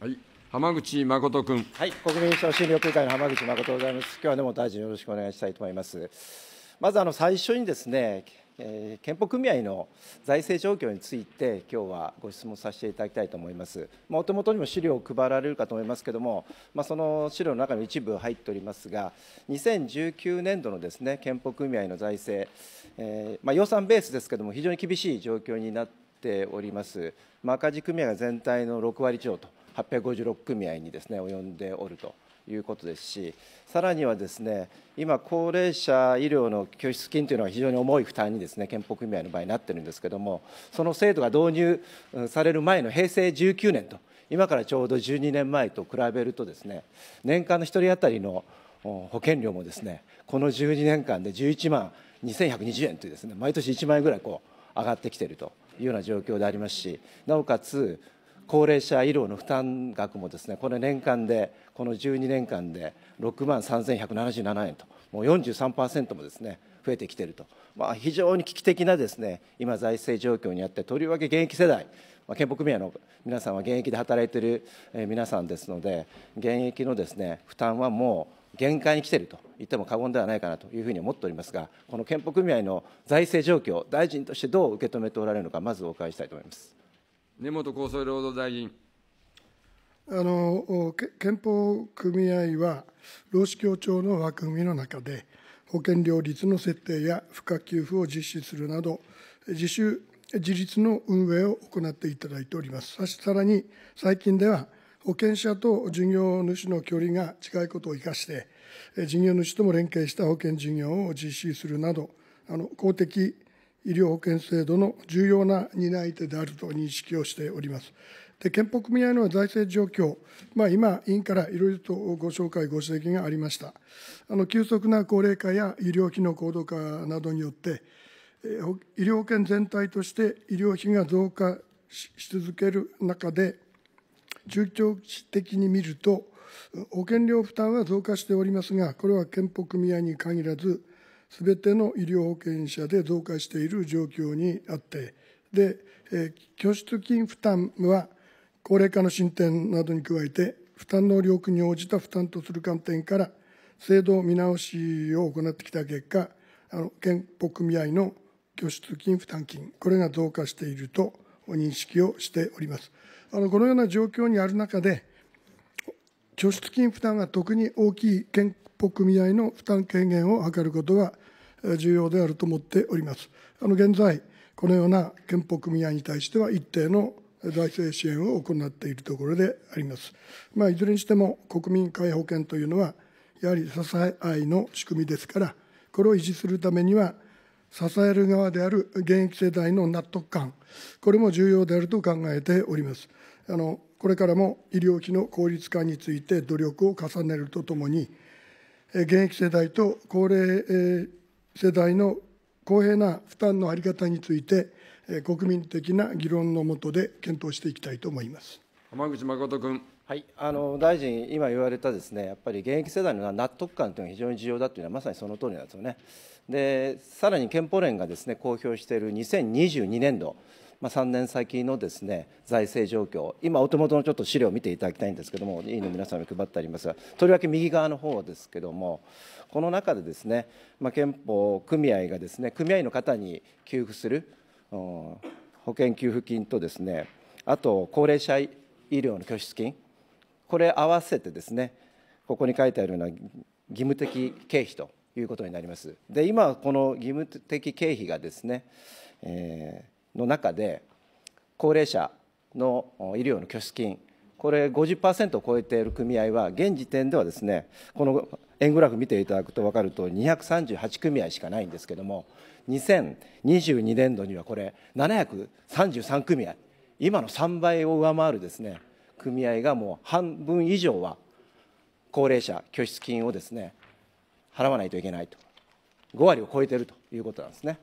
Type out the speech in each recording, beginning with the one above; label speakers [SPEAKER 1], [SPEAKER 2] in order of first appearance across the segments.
[SPEAKER 1] はい、浜口誠君。はい、国民昇審議協会の浜口誠でございます。今日はでも大臣よろしくお願いしたいと思います。まずあの最初にですね、えー、憲法組合の財政状況について、今日はご質問させていただきたいと思います。まあ、お手元にも資料を配られるかと思いますけれども、まあ、その資料の中の一部入っておりますが、2019年度のですね憲法組合の財政、えーまあ、予算ベースですけれども、非常に厳しい状況になってております、赤字組合が全体の6割超と856組合にですね及んでおるということですし、さらにはですね今、高齢者医療の拠出金というのは非常に重い負担にですね健保組合の場合になってるんですけれども、その制度が導入される前の平成19年と、今からちょうど12年前と比べると、ですね年間の1人当たりの保険料もですねこの12年間で11万2120円というですね毎年1万円ぐらいこう上がってきているというような状況でありますし、なおかつ、高齢者医療の負担額もですね、この年間で、この12年間で6万3177円と、もう43%もですね、増えてきていると、まあ、非常に危機的なですね今、財政状況にあって、とりわけ現役世代、まあ、憲法組合の皆さんは現役で働いている皆さんですので、現役のですね負担はもう限界に来ていると言っても過言ではないかなというふうに思っておりますが、この憲法組合の財政状況、大臣としてどう受け止めておられるのか、まずお伺いしたいと思います。根本厚生労働大臣。
[SPEAKER 2] あの憲法組合は、労使協調の枠組みの中で、保険料率の設定や付加給付を実施するなど、自主、自立の運営を行っていただいております。さらに、最近では、保険者と事業主の距離が近いことを生かして、事業主とも連携した保険事業を実施するなど、あの公的医療保険制度の重要な担い手であると認識をしております。で憲法組合の財政状況、まあ、今、委員からいろいろとご紹介、ご指摘がありました、あの急速な高齢化や医療費の高度化などによって、医療保険全体として医療費が増加し続ける中で、中長期的に見ると、保険料負担は増加しておりますが、これは憲法組合に限らず、すべての医療保険者で増加している状況にあって、で、え拠出金負担は高齢化の進展などに加えて、負担能力に応じた負担とする観点から、制度見直しを行ってきた結果、あの健保組合の拠出金負担金、これが増加していると認識をしております。あのこのような状況にある中で、拠出金負担が特に大きい健保組合の負担軽減を図ることが重要であると思っております。あの現在、このような憲法組合に対しては一定の財政支援を行っているところであります。まあ、いずれにしても国民皆保険というのは、やはり支え合いの仕組みですから、これを維持するためには、支える側である現役世代の納得感、これも重要であると考えております。あのこれからも医療費の効率化について努力を重ねるとともに、現役世代と高齢世代の公平な負担の在り方について、国民的な議論の下で検討していきたいと思います
[SPEAKER 1] 浜口誠君。はい、あの大臣、今言われたですねやっぱり現役世代の納得感というのが非常に重要だというのは、まさにその通りなんですよね。でさらに憲法連がですね公表している2022年度、まあ、3年先のですね財政状況、今、お手元のちょっと資料を見ていただきたいんですけども、委員の皆さんに配ってありますが、とりわけ右側の方ですけども、この中でですね、まあ、憲法組合がですね組合の方に給付する、うん、保険給付金とですね、あと高齢者医療の拠出金、これ合わせてですね、ここに書いてあるような義務的経費ということになります。で今この義務的経費がですね、えーの中で、高齢者の医療の拠出金、これ50%を超えている組合は、現時点ではですね、この円グラフ見ていただくと分かると、238組合しかないんですけれども、2022年度にはこれ、733組合、今の3倍を上回るですね、組合がもう半分以上は、高齢者拠出金をですね、払わないといけないと、5割を超えているということなんですね。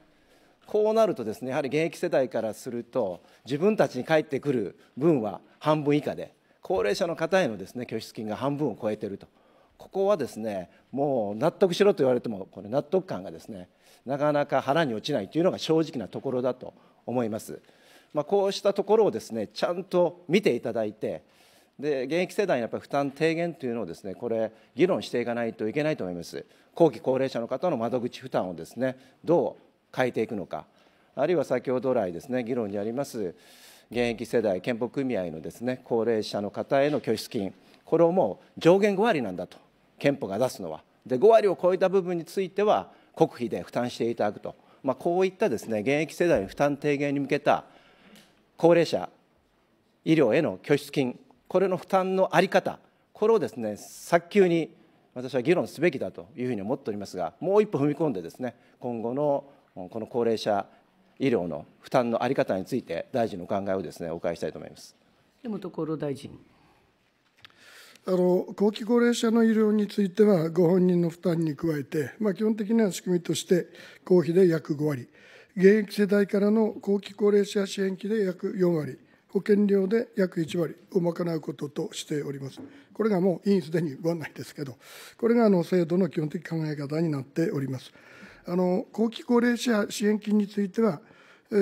[SPEAKER 1] こうなるとですねやはり現役世代からすると自分たちに返ってくる分は半分以下で高齢者の方へのですね拠出金が半分を超えているとここはですねもう納得しろと言われてもこれ納得感がですねなかなか腹に落ちないというのが正直なところだと思います。まあ、こうしたところをですねちゃんと見ていただいてで現役世代のやっぱり負担低減というのをですねこれ議論していかないといけないと思います後期高齢者の方の窓口負担をですねどう変えていくのか、あるいは先ほど来ですね、議論にあります、現役世代、憲法組合のですね、高齢者の方への拠出金、これをもう上限5割なんだと、憲法が出すのは。で、5割を超えた部分については、国費で負担していただくと、まあ、こういったですね、現役世代の負担低減に向けた高齢者、医療への拠出金、これの負担の在り方、これをですね、早急に私は議論すべきだというふうに思っておりますが、もう一歩踏み込んでですね、今後のこの高齢者医療の負担の在り方について、大臣のお考えをです、ね、お伺いしたいと思います
[SPEAKER 2] 山本厚労大臣。あの後期高齢者の医療については、ご本人の負担に加えて、まあ、基本的な仕組みとして、公費で約5割、現役世代からの後期高齢者支援費で約4割、保険料で約1割を賄うこととしております。これがもう委員すでにご案内ですけど、これがあの制度の基本的考え方になっております。あの後期高齢者支援金については、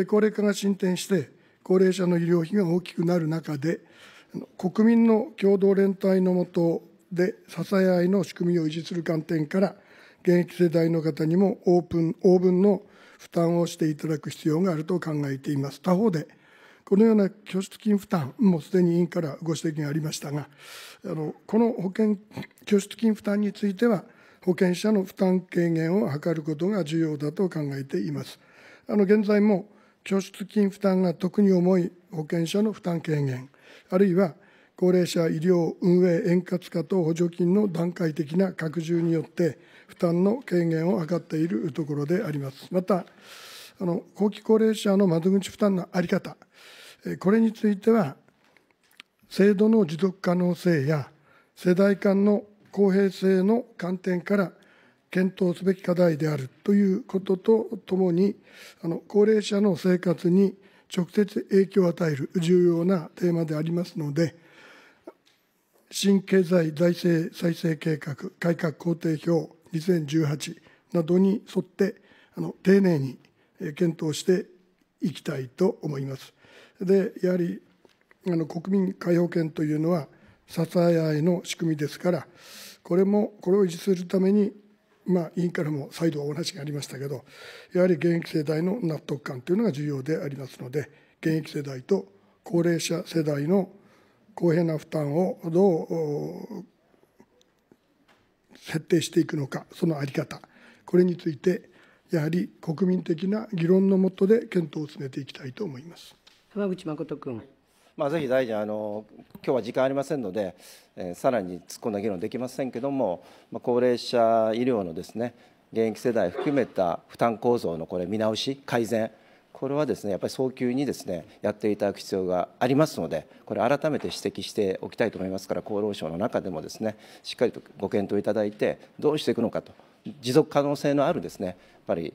[SPEAKER 2] 高齢化が進展して、高齢者の医療費が大きくなる中で、国民の共同連帯の下で支え合いの仕組みを維持する観点から、現役世代の方にもオープン、ブ分の負担をしていただく必要があると考えています。他方で、このような拠出金負担、もすでに委員からご指摘がありましたが、あのこの保険拠出金負担については、保険者の負担軽減を図ることが重要だと考えています。あの現在も拠出金負担が特に重い保険者の負担軽減、あるいは高齢者医療運営円滑化と補助金の段階的な拡充によって、負担の軽減を図っているところであります。また、あの後期高齢者の窓口負担の在り方、これについては、制度の持続可能性や世代間の公平性の観点から検討すべき課題であるということとともに、あの高齢者の生活に直接影響を与える重要なテーマでありますので、新経済財政再生計画改革工程表2018などに沿って、あの丁寧に検討していきたいと思います。でやはりあの国民皆保険というのは支え合いの仕組みですから、これもこれを維持するために、まあ、委員からも再度お話がありましたけど、やはり現役世代の納得感というのが重要でありますので、現役世代と高齢者世代の公平な負担をどう設定していくのか、その在り方、これについて、やはり国民的な議論のもとで検討を進めていきたいと思います。浜口誠君。
[SPEAKER 1] まあ、ぜひ大臣あの、今日は時間ありませんので、えー、さらに突っ込んだ議論できませんけれども、まあ、高齢者医療のですね現役世代含めた負担構造のこれ見直し、改善、これはですねやっぱり早急にですねやっていただく必要がありますので、これ、改めて指摘しておきたいと思いますから、厚労省の中でもですねしっかりとご検討いただいて、どうしていくのかと。持続可能性のあるですねやっぱり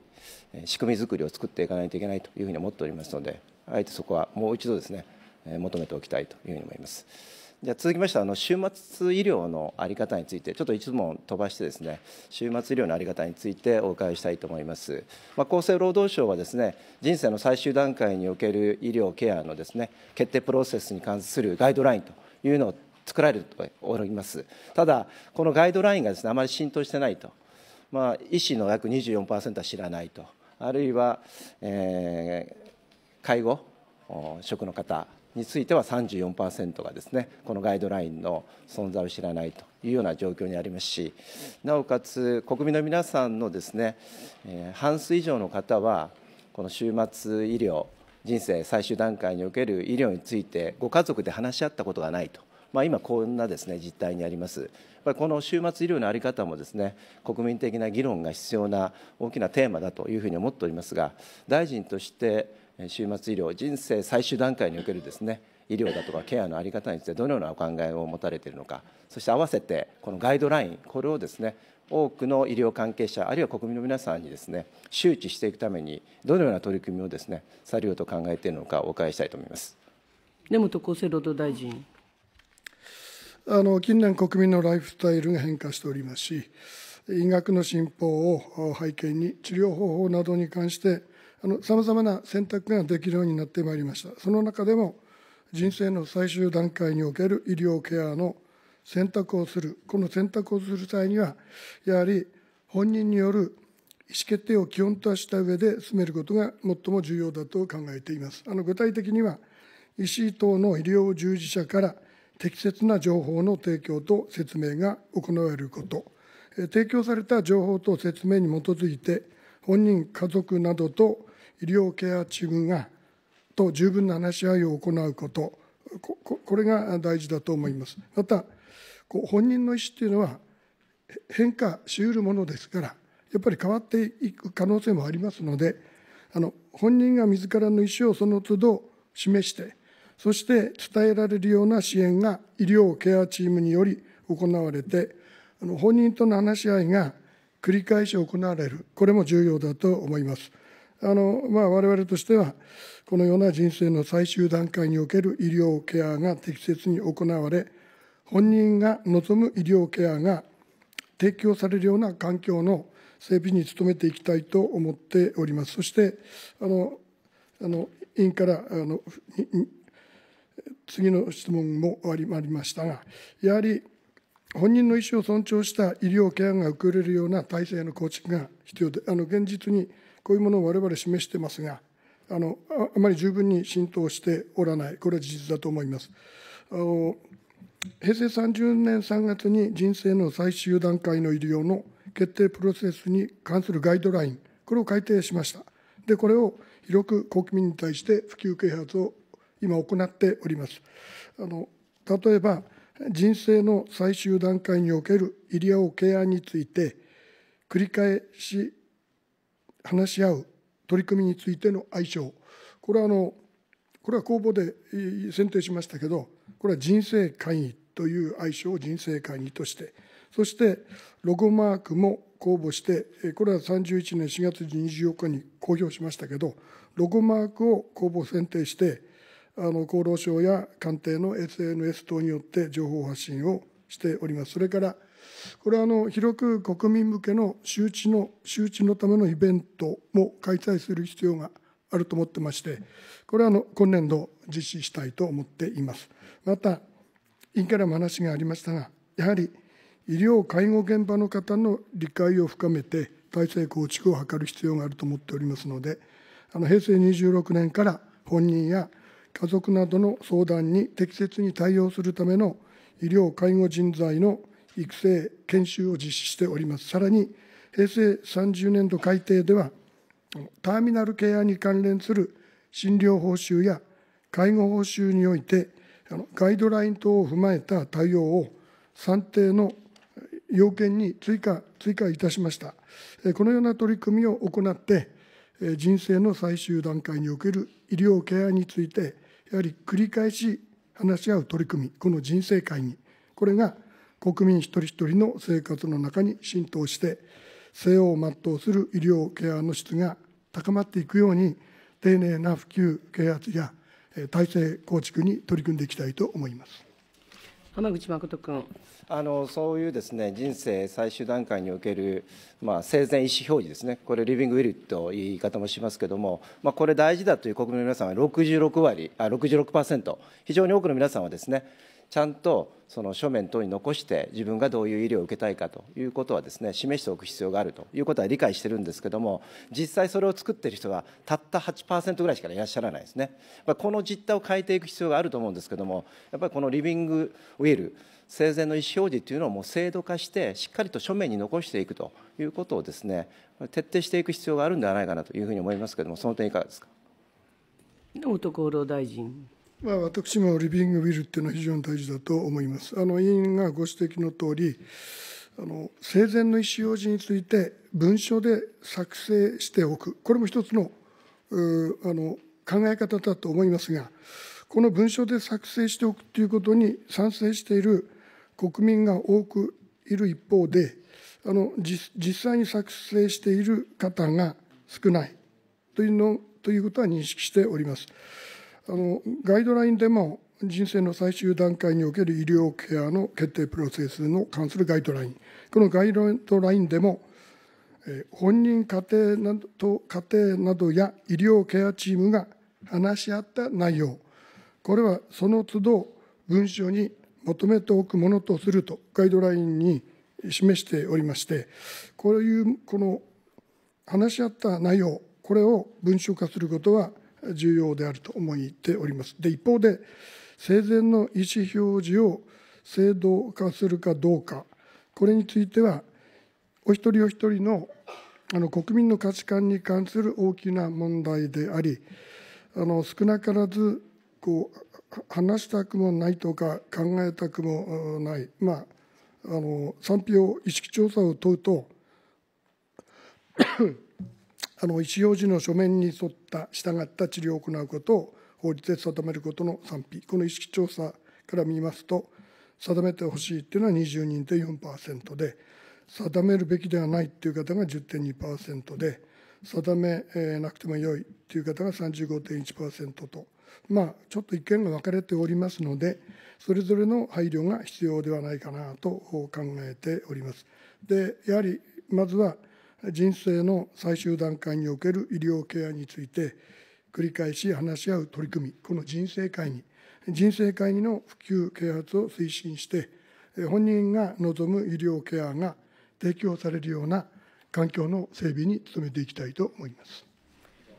[SPEAKER 1] 仕組み作りを作っていかないといけないというふうに思っておりますのであえてそこはもう一度ですね求めておきたいというふうに思います。じゃ続きましてあの週末医療のあり方についてちょっと一問飛ばしてですね週末医療のあり方についてお伺いしたいと思います、まあ、厚生労働省はですね人生の最終段階における医療ケアのですね決定プロセスに関するガイドラインというのを作られるとおりますただこのガイドラインがですねあまり浸透してないと、まあ、医師の約24%は知らないとあるいは、えー、介護職の方については34%がですねこのガイドラインの存在を知らないというような状況にありますしなおかつ国民の皆さんのですね、え半数以上の方はこの終末医療人生最終段階における医療についてご家族で話し合ったことがないと。まあ、今、こんなです、ね、実態にあります、やっぱりこの終末医療の在り方もです、ね、国民的な議論が必要な大きなテーマだというふうに思っておりますが、大臣として、終末医療人生最終段階におけるですね医療だとかケアの在り方についてどのようなお考えを持たれているのかそして合わせてこのガイドラインこれをですね多くの医療関係者あるいは国民の皆さんにですね周知していくためにどのような取り組みをですねされようと考えているのかお伺いしたいと思います
[SPEAKER 2] 根本厚生労働大臣あの近年国民のライフスタイルが変化しておりますし医学の進歩を背景に治療方法などに関してさまざまな選択ができるようになってまいりました。その中でも、人生の最終段階における医療ケアの選択をする、この選択をする際には、やはり本人による意思決定を基本とした上で進めることが最も重要だと考えています。あの具体的には、医師等の医療従事者から適切な情報の提供と説明が行われること、提供された情報と説明に基づいて、本人、家族などと医療ケアチームがと十分な話し合いを行うことこれが大事だと思いますまた本人の意思というのは変化しうるものですからやっぱり変わっていく可能性もありますのであの本人が自らの意思をその都度示してそして伝えられるような支援が医療ケアチームにより行われてあの本人との話し合いが繰り返し行われるこれも重要だと思います。あの、まあ、我々としては、このような人生の最終段階における医療ケアが適切に行われ、本人が望む医療ケアが提供されるような環境の整備に努めていきたいと思っております。そして、あの、あの委員からあの次の質問もありましたが、やはり本人の意思を尊重した医療ケアが受け入れるような体制の構築が必要で、あの現実にこういうものを我々示してますが、あのあまり十分に浸透しておらない、これは事実だと思います。あの平成30年3月に人生の最終段階の医療の決定プロセスに関するガイドライン、これを改定しました。で、これを広く国民に対して普及啓発を今行っております。あの例えば、人生の最終段階における医療ケアについて、繰り返し話し合う取り組みについての相性、これはあのこれは公募で選定しましたけど、これは人生会議という愛称を人生会議として、そしてロゴマークも公募して、これは31年4月24日に公表しましたけど、ロゴマークを公募選定して、あの厚労省や官邸の SNS 等によって情報発信をしております。それからこれはあの広く国民向けの周知の周知のためのイベントも開催する必要があると思ってまして、これはあの今年度実施したいと思っています。また、委員からも話がありましたが、やはり医療・介護現場の方の理解を深めて、体制構築を図る必要があると思っておりますので、あの平成26年から本人や家族などの相談に適切に対応するための医療・介護人材の育成、研修を実施しております。さらに、平成30年度改定では、ターミナルケアに関連する診療報酬や介護報酬において、ガイドライン等を踏まえた対応を算定の要件に追加追加いたしました。このような取り組みを行って、人生の最終段階における医療ケアについて、やはり繰り返し話し合う取り組み、この人生会議、これが国民一人一人の生活の中に浸透して西欧を全うする医療ケアの質が高まっていくように丁寧な普及啓発や体制構築に取り組んでいきたいと思います。
[SPEAKER 1] 浜口誠君あのそういうですね人生最終段階における、まあ、生前意思表示ですね、これ、リビングウィルという言い方もしますけれども、まあ、これ、大事だという国民の皆さんは66割あ66%、非常に多くの皆さんはですね、ちゃんとその書面等に残して自分がどういう医療を受けたいかということはですね示しておく必要があるということは理解してるんですけども実際それを作っている人はたった8%ぐらいしかいらっしゃらないですねこの実態を変えていく必要があると思うんですけどもやっぱりこのリビングウィル生前の意思表示というのをもう制度化してしっかりと書面に残していくということをですね徹底していく必要があるんではないかなというふうに思いますけどもその点いかがですか。
[SPEAKER 2] 労大臣まあ、私もリビングビルっていうのは非常に大事だと思います。あの委員がご指摘の通り、あの生前の意思表示について文書で作成しておく、これも一つのあの考え方だと思いますが、この文書で作成しておくということに賛成している国民が多くいる一方で、あの実際に作成している方が少ないというのということは認識しております。あのガイドラインでも人生の最終段階における医療ケアの決定プロセスの関するガイドラインこのガイドラインでも本人家庭など家庭などや医療ケアチームが話し合った内容これはその都度文書に求めておくものとするとガイドラインに示しておりましてこういうこの話し合った内容これを文書化することは重要であると思っております。で一方で生前の意思表示を制度化するかどうかこれについてはお一人お一人のあの国民の価値観に関する大きな問題でありあの少なからずこう話したくもないとか考えたくもない、まあ、あの賛否を意識調査を問うとあの意思表示の書面に沿った従った治療を行うことを法律で定めることの賛否、この意識調査から見ますと、定めてほしいというのは22.4%で、定めるべきではないという方が10.2%で、定めなくてもよいという方が35.1%と、まあ、ちょっと意見が分かれておりますので、それぞれの配慮が必要ではないかなと考えております。でやはりまずは人生の最終段階における医療ケアについて繰り返し話し合う取り組みこの人生会議人生会議の普及啓発を推進して本人が望む医療ケアが提供されるような環境の整備に努めていきたいと思います。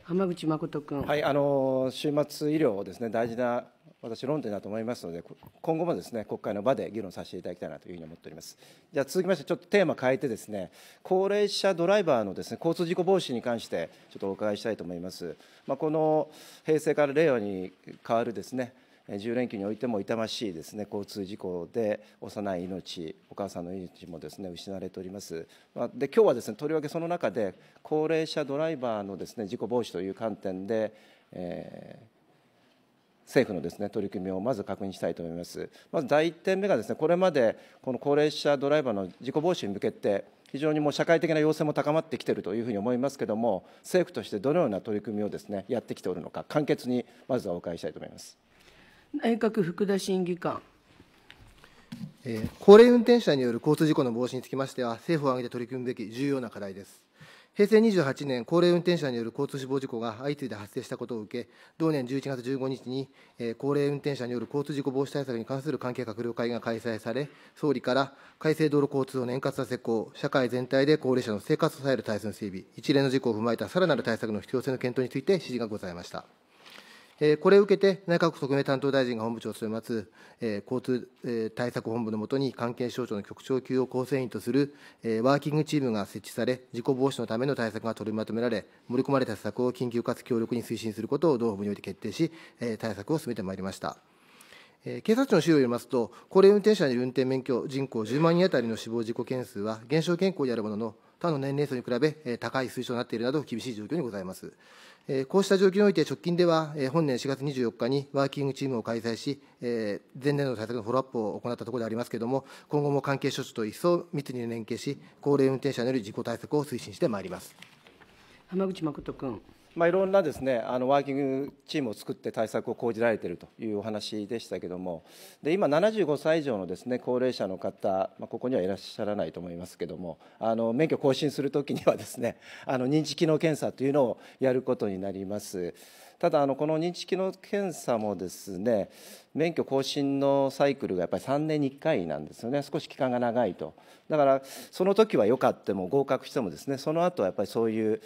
[SPEAKER 2] 浜口誠君、は
[SPEAKER 1] い、あの週末医療をですね大事な私、論点だと思いますので、今後もですね国会の場で議論させていただきたいなというふうに思っております。じゃあ続きまして、ちょっとテーマ変えて、ですね高齢者ドライバーのですね交通事故防止に関して、ちょっとお伺いしたいと思います。まあ、この平成から令和に変わるですね10連休においても痛ましいですね交通事故で幼い命、お母さんの命もですね失われております。まあ、で今日はですねとりわけその中で高齢者ドライバーのですね事故防止という観点で、えー、政府のですね取り組みをまず確認したいと思います。まず第1点目がですねこれまでこの高齢者ドライバーの事故防止に向けて非常にもう社会的な要請も高まってきているというふうに思いますけれども、政府としてどのような取り組みをですねやってきておるのか、簡潔にまずはお伺いしたいと思います
[SPEAKER 2] 内閣福田審議官。
[SPEAKER 3] え高齢運転者による交通事故の防止につきましては、政府を挙げて取り組むべき重要な課題です。平成28年、高齢運転者による交通死亡事故が相次いで発生したことを受け、同年11月15日に、えー、高齢運転者による交通事故防止対策に関する関係閣僚会が開催され、総理から改正道路交通を円滑な施行、社会全体で高齢者の生活を支える体制の整備、一連の事故を踏まえたさらなる対策の必要性の検討について指示がございました。これを受けて、内閣府特命担当大臣が本部長を務めます、交通対策本部のもとに、関係省庁の局長級を構成員とするワーキングチームが設置され、事故防止のための対策が取りまとめられ、盛り込まれた施策を緊急かつ強力に推進することを同本において決定し、対策を進めてまいりました。警察庁の資料によりますと、高齢運転者に運転免許人口10万人当たりの死亡事故件数は減少傾向であるものの、他の年齢層に比べ、高い水準になっているなど、厳しい状況にございます。こうした状況において、直近では、本年4月24日にワーキングチームを開催し、前年度の対策のフォローアップを行ったところでありますけれども、今後も関係諸所と一層密に連携し、高齢運転者による事故対策を推進してまいります。
[SPEAKER 1] 浜口誠君。まあ、いろんなですねあのワーキングチームを作って対策を講じられているというお話でしたけれどもで今75歳以上のですね高齢者の方、まあ、ここにはいらっしゃらないと思いますけれどもあの免許更新するときにはですねあの認知機能検査というのをやることになります。ただあのこの認知機能検査もですね免許更新のサイクルがやっぱり3年に1回なんですよね少し期間が長いとだからその時は良かっても合格してもですねその後はやっぱりそういう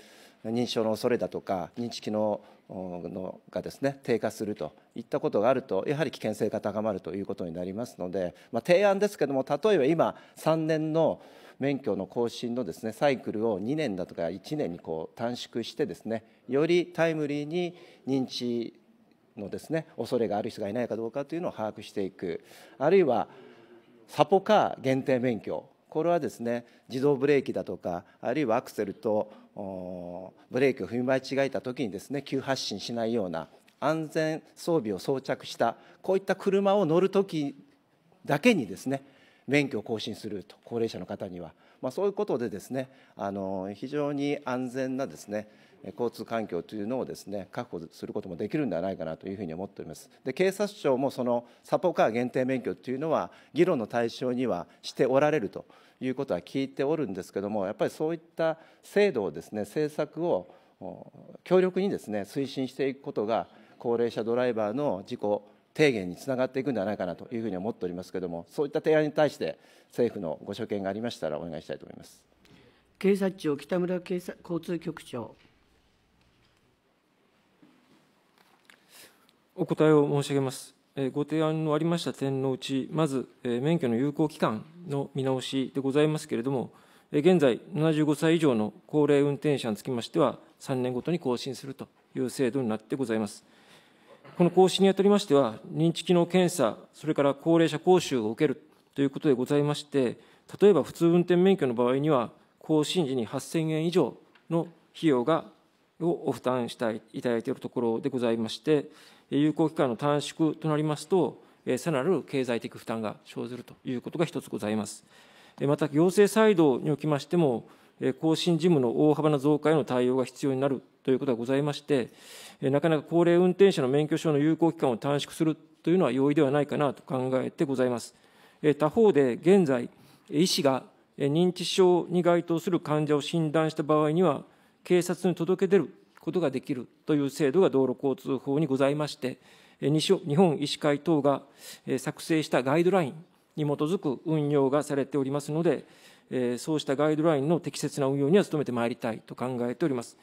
[SPEAKER 1] 認知症の恐れだとか認知機能のがですね低下するといったことがあるとやはり危険性が高まるということになりますので、まあ、提案ですけれども例えば今3年の免許の更新のですねサイクルを2年だとか1年にこう短縮してですねよりタイムリーに認知のですね恐れがある人がいないかどうかというのを把握していくあるいはサポカー限定免許これはですね自動ブレーキだとかあるいはアクセルとブレーキを踏み間違えた時にですね急発進しないような安全装備を装着したこういった車を乗る時だけにですね免許を更新すると高齢者の方には、まあ、そういうことでですねあの非常に安全なですね交通環境というのをですね確保することもできるんではないかなというふうに思っております。で警察庁もそのサポカー限定免許というのは議論の対象にはしておられるということは聞いておるんですけどもやっぱりそういった制度をですね政策を強力にですね推進していくことが高齢者ドライバーの事故提言につながっていくんではないかなというふうに思っておりますけれども、そういった提案に対して政府のご所見がありましたらお願いしたいと思います。警察庁北村警察交通局長。
[SPEAKER 4] お答えを申し上げます。ご提案のありました点のうち、まず免許の有効期間の見直しでございますけれども、現在、75歳以上の高齢運転者につきましては、3年ごとに更新するという制度になってございます。この更新にあたりましては、認知機能検査、それから高齢者講習を受けるということでございまして、例えば普通運転免許の場合には、更新時に8000円以上の費用がを負担したいいただいているところでございまして、有効期間の短縮となりますと、さらなる経済的負担が生ずるということが一つございます。また、行政サイドにおきましても、更新事務の大幅な増加への対応が必要になるということがございまして、なかなか高齢運転者の免許証の有効期間を短縮するというのは容易ではないかなと考えてございます。他方で、現在、医師が認知症に該当する患者を診断した場合には、警察に届け出ることができるという制度が道路交通法にございまして、日本医師会等が作成したガイドラインに基づく運用がされておりますので、そうしたガイドラインの適切な運用には努めてまいりたいと考えております。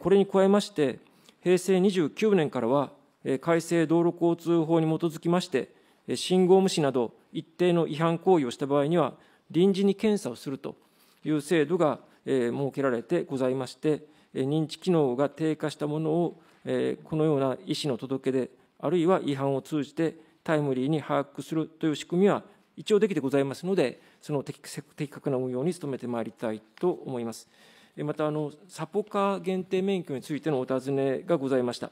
[SPEAKER 4] これに加えまして、平成29年からは、改正道路交通法に基づきまして、信号無視など一定の違反行為をした場合には、臨時に検査をするという制度が設けられてございまして、認知機能が低下したものをこのような医師の届け出あるいは違反を通じてタイムリーに把握するという仕組みは一応できてございますのでその的確な運用に努めてまいりたいと思います。またあのサポカー限定免許についてのお尋ねがございました。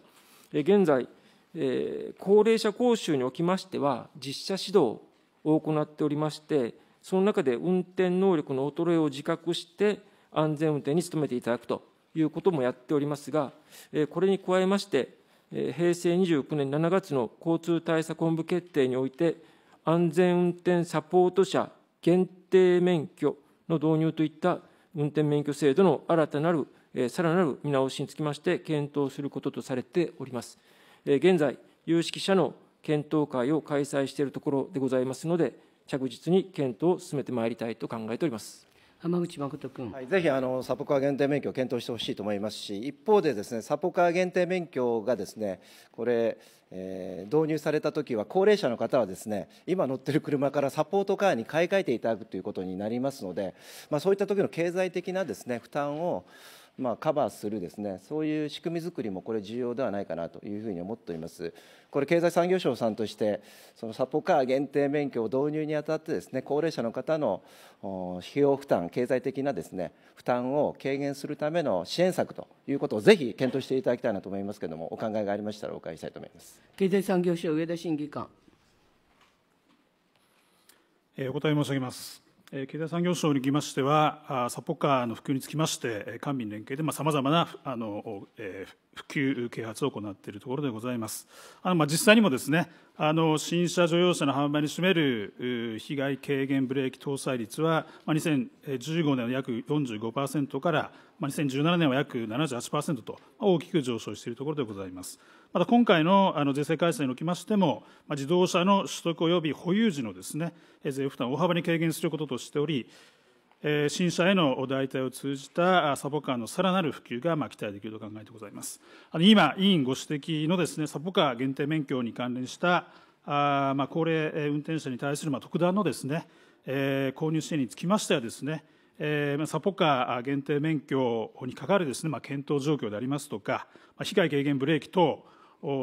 [SPEAKER 4] 現在、え高齢者講習におきましては、実車指導を行っておりまして、その中で運転能力の衰えを自覚して、安全運転に努めていただくということもやっておりますが、これに加えまして、平成29年7月の交通対策本部決定において、安全運転サポート者限定免許の導入といった運転免許制度の新たなる、さらなる見直しにつきまして、検討することとされております。現在、有識者の検討会を開催しているところでございますので、着実に検討を進めてまいりたいと
[SPEAKER 1] 考えております。浜口誠君、はい、ぜひあのサポカー限定免許を検討してほしいと思いますし一方でですねサポカー限定免許がですねこれ、えー、導入された時は高齢者の方はですね今乗ってる車からサポートカーに買い替えていただくということになりますので、まあ、そういった時の経済的なですね負担をまあ、カバーするですねそういう仕組み作りもこれ重要ではないかなというふうに思っておりますこれ経済産業省さんとしてそのサポカー限定免許を導入にあたってですね高齢者の方の費用負担経済的なですね負担を軽減するための支援策ということをぜひ検討していただきたいなと思いますけれどもお考えがありま
[SPEAKER 5] したらお伺いしたいと思いま
[SPEAKER 1] す経済産業省上田審議官
[SPEAKER 5] お答え申し上げます経済産業省におきましては、サポカーの普及につきまして、官民連携でさまざまなあの、えー、普及啓発を行っているところでございます。あのまあ実際にもですね、あの新車乗用車の販売に占める被害軽減ブレーキ搭載率は、まあ、2015年の約45%から、まあ、2017年は約78%と大きく上昇しているところでございます。また今回のあの税制改正におきましても、まあ、自動車の取得及び保有時のですね税負担を大幅に軽減することとしており、新査への代替を通じたサポカーのさらなる普及が期待できると考えてございます。今、委員ご指摘のですね、サポカー限定免許に関連したあまあ、高齢運転者に対するまあ特段のですね、えー、購入支援につきましてはですね、えー、サポカー限定免許にかかるですね、まあ、検討状況でありますとか、まあ、被害軽減ブレーキ等、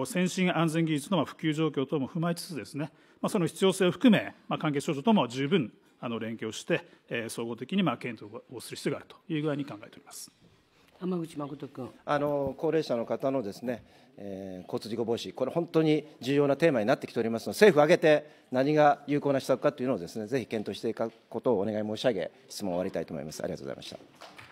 [SPEAKER 5] 先進安全技術の普及状況等も踏まえつつですね、まあ、その必要性を含め、まあ、関係省庁とも十分あの連携をして、えー、総合的にまあ検討をする必要があるという具合に考えております。
[SPEAKER 1] 山口誠君あの高齢者の方のですね、えー、交通事故防止、これ、本当に重要なテーマになってきておりますので、政府挙げて何が有効な施策かというのをです、ね、ぜひ検討していくことをお願い申し上げ、質問を終わりたいと思います。ありがとうございました